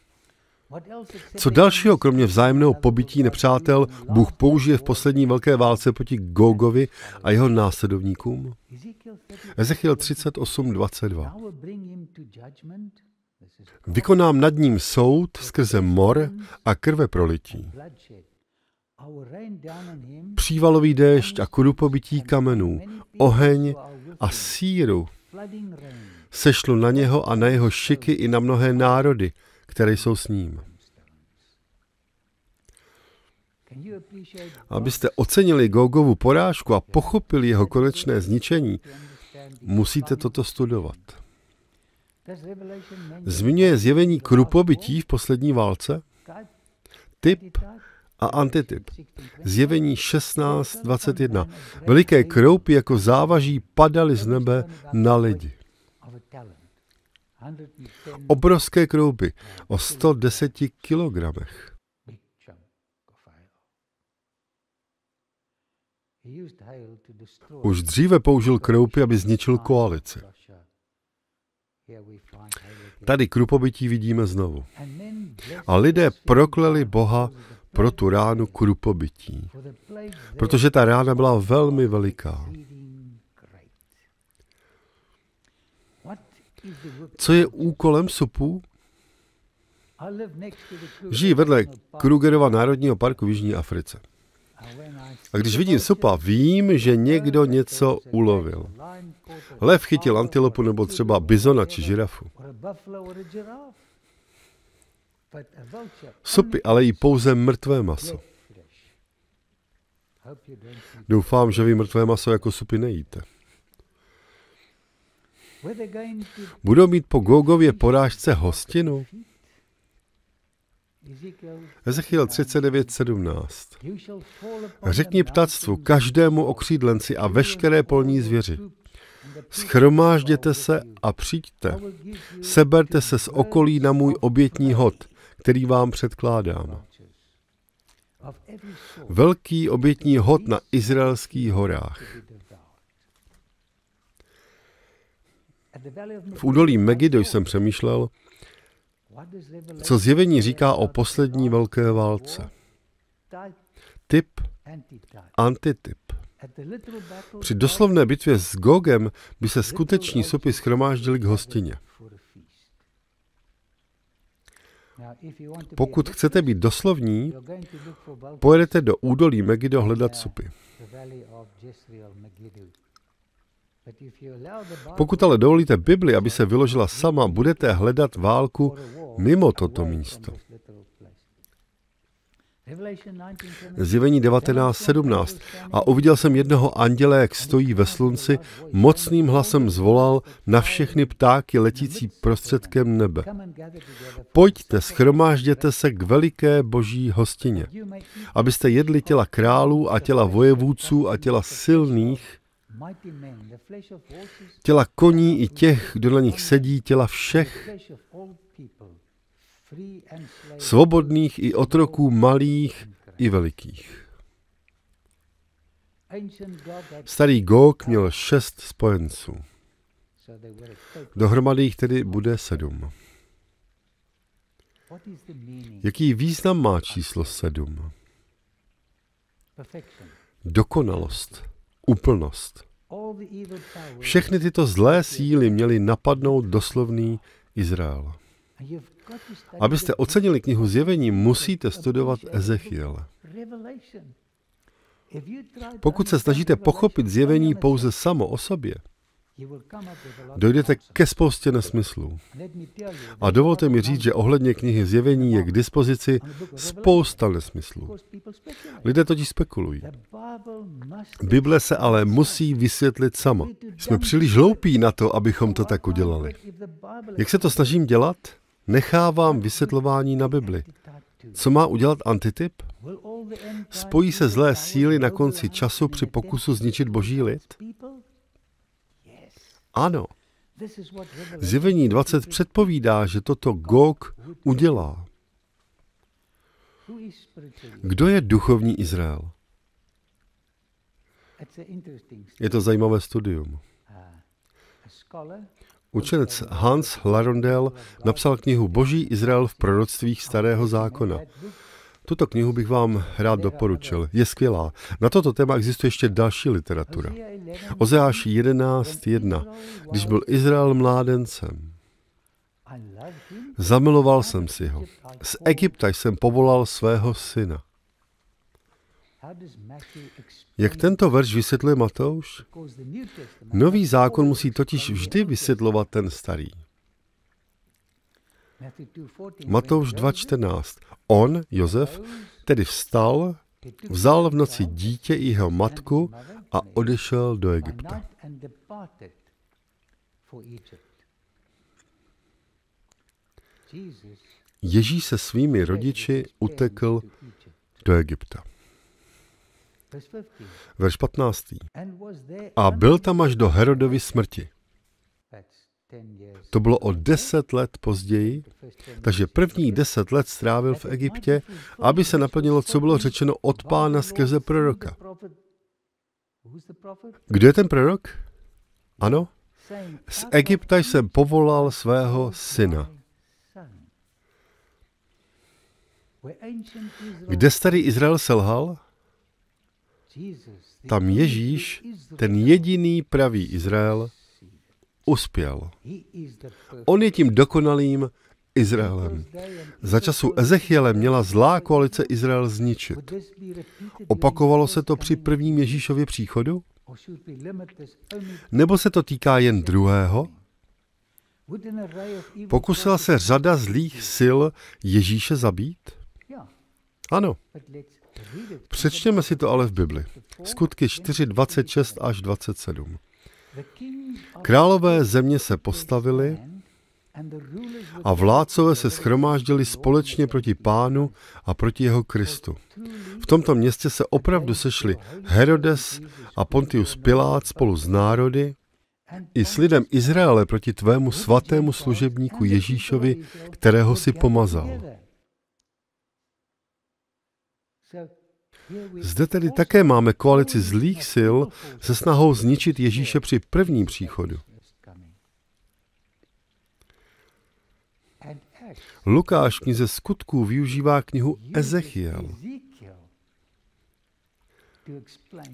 Co dalšího, kromě vzájemného pobytí nepřátel, Bůh použije v poslední velké válce proti Gogovi a jeho následovníkům? Ezechiel 38.22 Vykonám nad ním soud skrze mor a krve prolití. Přívalový déšť a kudupobití kamenů, oheň a síru sešlu na něho a na jeho šiky i na mnohé národy, které jsou s ním. Abyste ocenili Gogovu porážku a pochopili jeho konečné zničení, musíte toto studovat. Zmiňuje zjevení krupobytí v poslední válce? Typ a antityp. Zjevení 16.21. Veliké kroupy jako závaží padaly z nebe na lidi. Obrovské kroupy o 110 kilogramech. Už dříve použil kroupy, aby zničil koalici. Tady krupobytí vidíme znovu. A lidé prokleli Boha pro tu ránu krupobytí, protože ta rána byla velmi veliká. Co je úkolem supu? Žijí vedle Krugerova národního parku v Jižní Africe. A když vidím supa, vím, že někdo něco ulovil. Lev chytil antilopu nebo třeba bizona či žirafu. Sopy ale jí pouze mrtvé maso. Doufám, že vy mrtvé maso jako supy nejíte. Budou mít po Gogově porážce hostinu? Ezechiel 39.17 Řekni ptactvu, každému okřídlenci a veškeré polní zvěři. Schromážděte se a přijďte. Seberte se z okolí na můj obětní hod, který vám předkládám. Velký obětní hod na izraelských horách. V údolí Megido jsem přemýšlel, co zjevení říká o poslední velké válce. Typ, antityp. Při doslovné bitvě s Gogem by se skuteční sopy schromáždili k hostině. Pokud chcete být doslovní, pojedete do údolí Megido hledat supy. Pokud ale dovolíte Bibli, aby se vyložila sama, budete hledat válku mimo toto místo. Zjevení 19.17. A uviděl jsem jednoho anděla, jak stojí ve slunci, mocným hlasem zvolal na všechny ptáky letící prostředkem nebe. Pojďte, schromážděte se k veliké boží hostině, abyste jedli těla králů a těla vojevůdců a těla silných, těla koní i těch, kdo na nich sedí, těla všech svobodných i otroků malých i velikých. Starý Gog měl šest spojenců. Dohromady jich tedy bude sedm. Jaký význam má číslo sedm? Dokonalost, úplnost. Všechny tyto zlé síly měly napadnout doslovný Izrael. Abyste ocenili knihu Zjevení, musíte studovat Ezechiel. Pokud se snažíte pochopit zjevení pouze samo o sobě, dojdete ke spoustě nesmyslů. A dovolte mi říct, že ohledně knihy zjevení je k dispozici spousta nesmyslů. Lidé totiž spekulují. Bible se ale musí vysvětlit sama. Jsme příliš hloupí na to, abychom to tak udělali. Jak se to snažím dělat? Nechávám vysvětlování na Bibli. Co má udělat antityp? Spojí se zlé síly na konci času při pokusu zničit boží lid? Ano. Zjevení 20 předpovídá, že toto Gog udělá. Kdo je duchovní Izrael? Je to zajímavé studium. Učenec Hans Larondel napsal knihu Boží Izrael v proroctvích Starého zákona. Tuto knihu bych vám rád doporučil. Je skvělá. Na toto téma existuje ještě další literatura. Ozeáš 11.1. Když byl Izrael mládencem. Zamiloval jsem si ho. Z Egypta jsem povolal svého syna. Jak tento verš vysvětluje Matouš? Nový zákon musí totiž vždy vysvětlovat ten starý. Matouš 2.14. On, Josef, tedy vstal, vzal v noci dítě i jeho matku a odešel do Egypta. Ježíš se svými rodiči utekl do Egypta verš 15. A byl tam až do Herodovy smrti. To bylo o deset let později, takže první deset let strávil v Egyptě, aby se naplnilo, co bylo řečeno od pána skrze proroka. Kdo je ten prorok? Ano? Z Egypta jsem povolal svého syna. Kde starý Izrael selhal? Tam Ježíš, ten jediný pravý Izrael, uspěl. On je tím dokonalým Izraelem. Za času Ezechiele měla zlá koalice Izrael zničit. Opakovalo se to při prvním Ježíšově příchodu? Nebo se to týká jen druhého? Pokusila se řada zlých sil Ježíše zabít? Ano. Přečtěme si to ale v Bibli. Skutky 4, 26 až 27. Králové země se postavili a vládcové se schromáždili společně proti pánu a proti jeho Kristu. V tomto městě se opravdu sešli Herodes a Pontius Pilát spolu s národy i s lidem Izraele proti tvému svatému služebníku Ježíšovi, kterého si pomazal. Zde tedy také máme koalici zlých sil se snahou zničit Ježíše při prvním příchodu. Lukáš v knize skutků využívá knihu Ezechiel,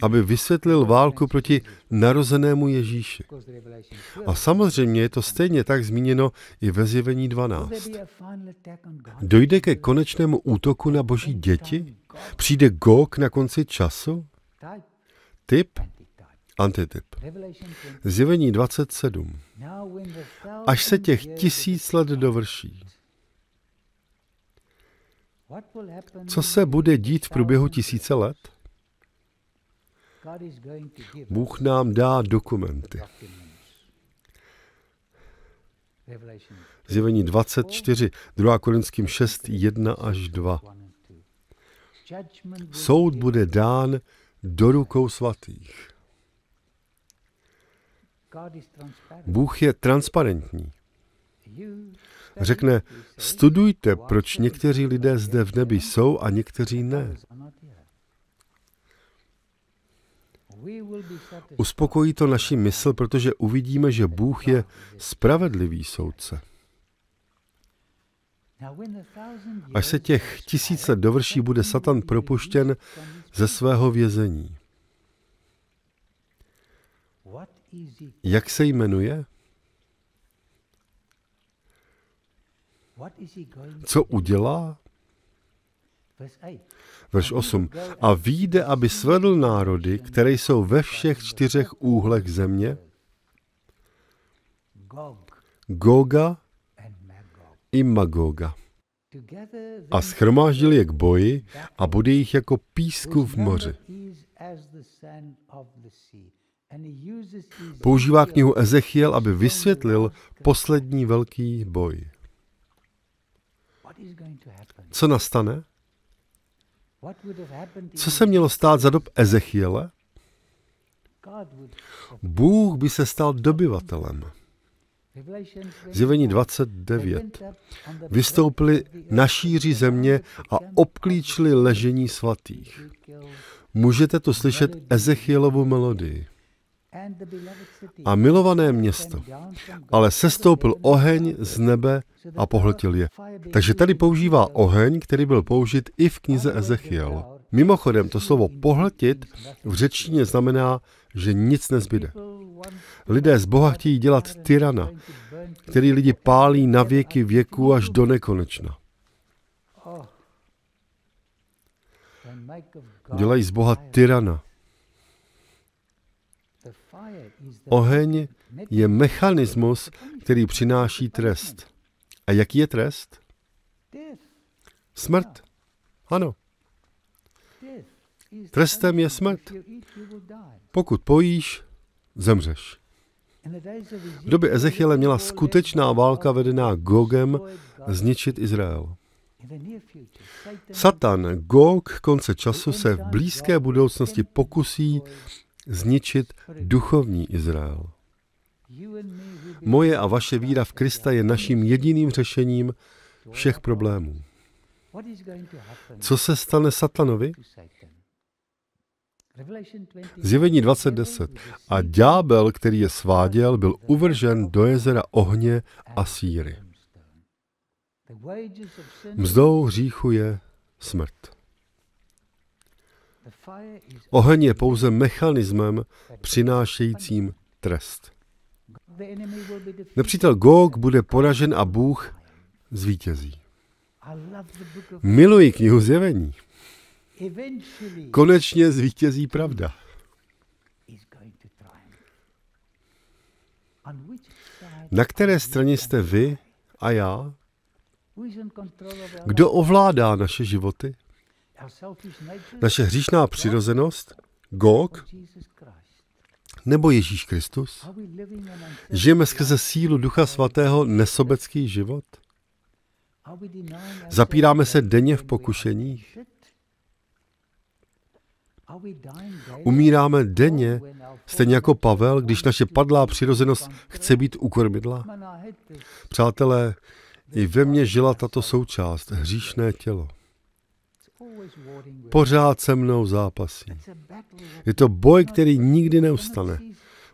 aby vysvětlil válku proti narozenému Ježíši. A samozřejmě je to stejně tak zmíněno i ve zjevení 12. Dojde ke konečnému útoku na boží děti? Přijde Gog na konci času? Typ? Antityp. Zjevení 27. Až se těch tisíc let dovrší. Co se bude dít v průběhu tisíce let? Bůh nám dá dokumenty. Zjevení 24, 2. Korinským 6, 1 až 2. Soud bude dán do rukou svatých. Bůh je transparentní. Řekne, studujte, proč někteří lidé zde v nebi jsou a někteří ne. Uspokojí to naši mysl, protože uvidíme, že Bůh je spravedlivý soudce. Až se těch tisíc let dovrší, bude Satan propuštěn ze svého vězení. Jak se jmenuje? Co udělá? Verš 8. A výjde, aby svedl národy, které jsou ve všech čtyřech úhlech země, Goga, i Magoga. A schromáždil je k boji a bude jich jako písku v moři. Používá knihu Ezechiel, aby vysvětlil poslední velký boj. Co nastane? Co se mělo stát za dob Ezechiele? Bůh by se stal dobyvatelem. Zjevení 29. Vystoupili na šíři země a obklíčili ležení svatých. Můžete tu slyšet Ezechielovu melodii. A milované město. Ale sestoupil oheň z nebe a pohltil je. Takže tady používá oheň, který byl použit i v knize Ezechiel. Mimochodem, to slovo pohltit v řečtině znamená, že nic nezbyde. Lidé z Boha chtějí dělat tyrana, který lidi pálí na věky věku až do nekonečna. Dělají z Boha tyrana. Oheň je mechanismus, který přináší trest. A jaký je trest? Smrt. Ano. Trestem je smrt. Pokud pojíš, zemřeš. V době Ezechiele měla skutečná válka vedená Gogem zničit Izrael. Satan, Gog konce času se v blízké budoucnosti pokusí zničit duchovní Izrael. Moje a vaše víra v Krista je naším jediným řešením všech problémů. Co se stane satanovi? Zjevení 2010. A ďábel, který je sváděl, byl uvržen do jezera ohně a síry. Mzdou hříchu je smrt. Oheň je pouze mechanismem přinášejícím trest. Nepřítel Gog bude poražen a Bůh zvítězí. Miluji knihu zjevení. Konečně zvítězí pravda. Na které straně jste vy a já? Kdo ovládá naše životy? Naše hříšná přirozenost? Gog? Nebo Ježíš Kristus? Žijeme skrze sílu Ducha Svatého nesobecký život? Zapíráme se denně v pokušeních? Umíráme denně, stejně jako Pavel, když naše padlá přirozenost chce být u kormidla. Přátelé, i ve mně žila tato součást, hříšné tělo. Pořád se mnou zápasí. Je to boj, který nikdy neustane.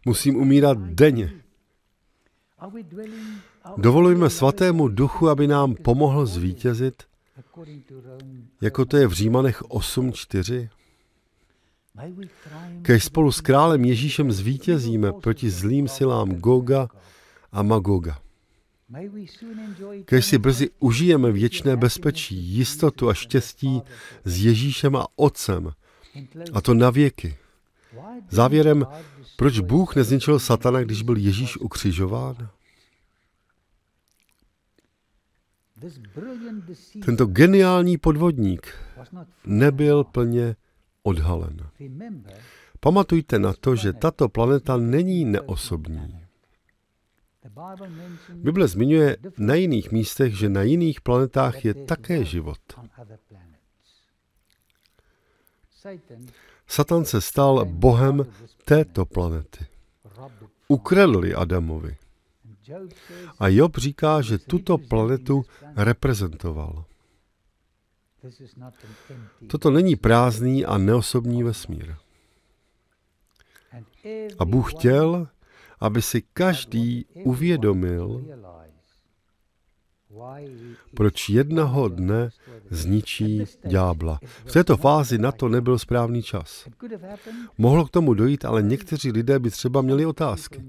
Musím umírat denně. Dovolujme svatému duchu, aby nám pomohl zvítězit, jako to je v Římanech Kež spolu s králem Ježíšem zvítězíme proti zlým silám Goga a Magoga. Kež si brzy užijeme věčné bezpečí, jistotu a štěstí s Ježíšem a Otcem, a to na věky. Závěrem, proč Bůh nezničil satana, když byl Ježíš ukřižován? Tento geniální podvodník nebyl plně odhalen. Pamatujte na to, že tato planeta není neosobní. Bible zmiňuje na jiných místech, že na jiných planetách je také život. Satan se stal bohem této planety. Ukradl Adamovi. A Job říká, že tuto planetu reprezentoval. Toto není prázdný a neosobní vesmír. A Bůh chtěl, aby si každý uvědomil, proč jednoho dne zničí ďábla. V této fázi na to nebyl správný čas. Mohlo k tomu dojít, ale někteří lidé by třeba měli otázky.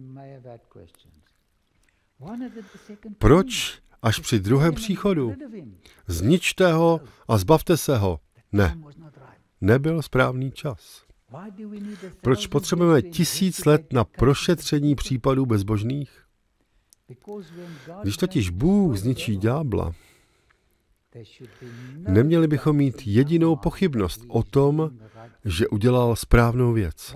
Proč až při druhém příchodu. Zničte ho a zbavte se ho. Ne, nebyl správný čas. Proč potřebujeme tisíc let na prošetření případů bezbožných? Když totiž Bůh zničí ďábla, neměli bychom mít jedinou pochybnost o tom, že udělal správnou věc.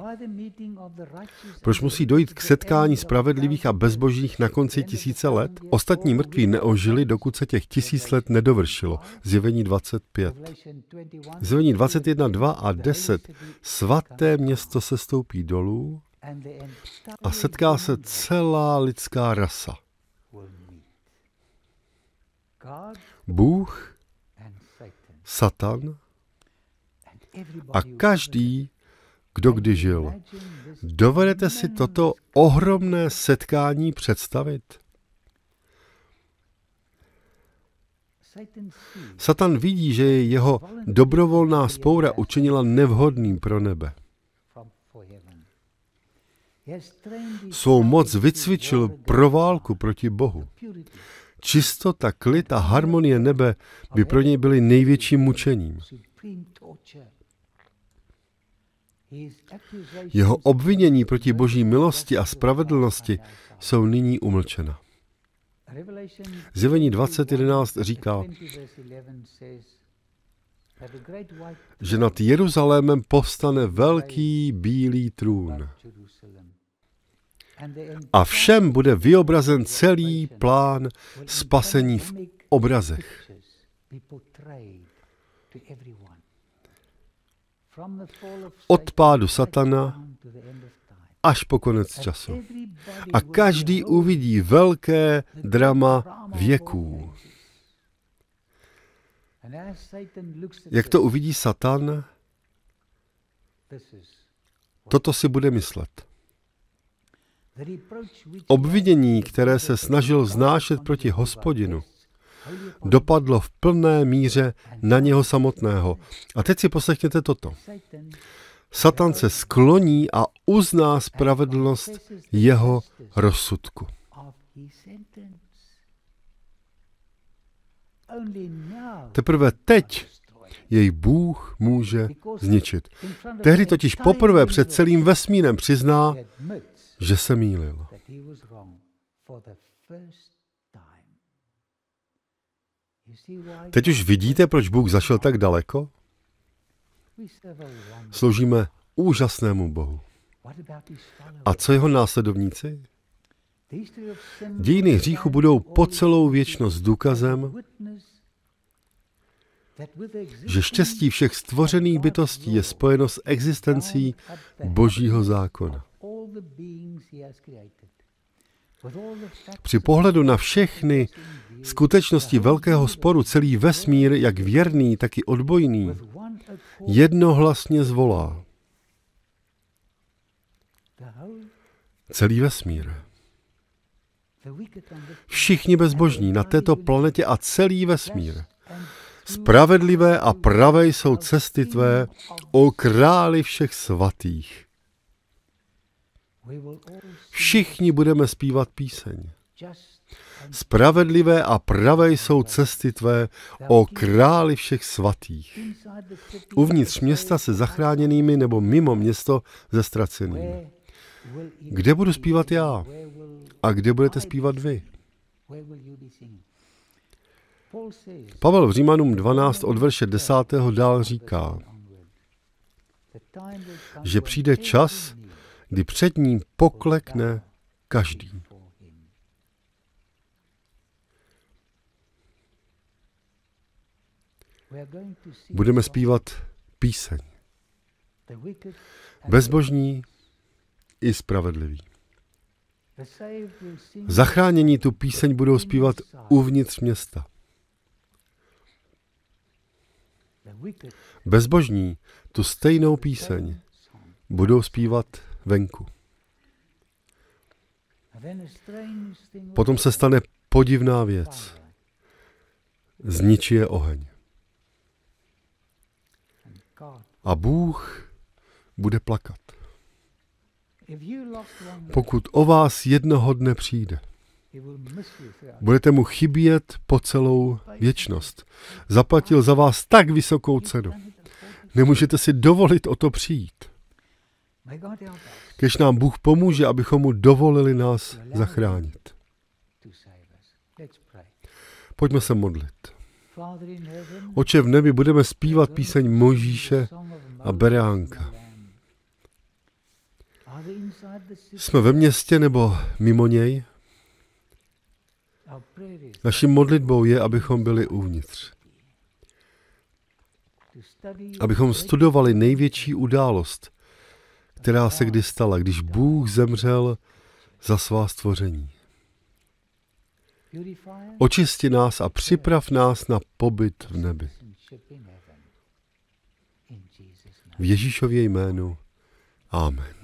Proč musí dojít k setkání spravedlivých a bezbožných na konci tisíce let? Ostatní mrtví neožili, dokud se těch tisíc let nedovršilo. Zjevení 25. Zjevení 21, 2 a 10. Svaté město se stoupí dolů a setká se celá lidská rasa. Bůh, Satan a každý, kdo kdy žil. Dovedete si toto ohromné setkání představit? Satan vidí, že jeho dobrovolná spoura učinila nevhodným pro nebe. Svou moc vycvičil pro válku proti Bohu. Čistota, klid a harmonie nebe by pro něj byly největším mučením. Jeho obvinění proti boží milosti a spravedlnosti jsou nyní umlčena. Zjevení 20.11 říká, že nad Jeruzalémem povstane velký bílý trůn a všem bude vyobrazen celý plán spasení v obrazech. Od pádu satana až po konec času. A každý uvidí velké drama věků. Jak to uvidí Satan, toto si bude myslet. Obvinění, které se snažil znášet proti hospodinu, dopadlo v plné míře na něho samotného. A teď si poslechněte toto. Satan se skloní a uzná spravedlnost jeho rozsudku. Teprve teď jej Bůh může zničit. Tehdy totiž poprvé před celým vesmírem přizná, že se mýlil. Teď už vidíte, proč Bůh zašel tak daleko? Sloužíme úžasnému Bohu. A co jeho následovníci? Dějiny hříchu budou po celou věčnost důkazem, že štěstí všech stvořených bytostí je spojeno s existencí Božího zákona. Při pohledu na všechny skutečnosti velkého sporu celý vesmír, jak věrný, tak i odbojný, jednohlasně zvolá. Celý vesmír. Všichni bezbožní na této planetě a celý vesmír. Spravedlivé a pravé jsou cesty tvé, o králi všech svatých. Všichni budeme zpívat píseň. Spravedlivé a pravé jsou cesty tvé, o králi všech svatých. Uvnitř města se zachráněnými nebo mimo město ze ztracenými. Kde budu zpívat já? A kde budete zpívat vy? Pavel v Římanům 12 od verše 10. dál říká, že přijde čas, kdy před ním poklekne každý. Budeme zpívat píseň. Bezbožní i spravedlivý. Zachránění tu píseň budou zpívat uvnitř města. Bezbožní tu stejnou píseň budou zpívat venku. Potom se stane podivná věc. Zničí je oheň. A Bůh bude plakat. Pokud o vás jednoho dne přijde, budete mu chybět po celou věčnost. Zaplatil za vás tak vysokou cenu. Nemůžete si dovolit o to přijít. Kež nám Bůh pomůže, abychom mu dovolili nás zachránit. Pojďme se modlit. Oče v nebi, budeme zpívat píseň Možíše a Beránka. Jsme ve městě nebo mimo něj? Naším modlitbou je, abychom byli uvnitř. Abychom studovali největší událost, která se kdy stala, když Bůh zemřel za svá stvoření. Očisti nás a připrav nás na pobyt v nebi. V Ježíšově jménu. Amen.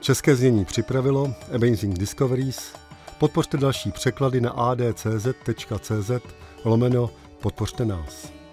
České znění připravilo Amazing Discoveries. Podpořte další překlady na adcz.cz lomeno podpořte nás.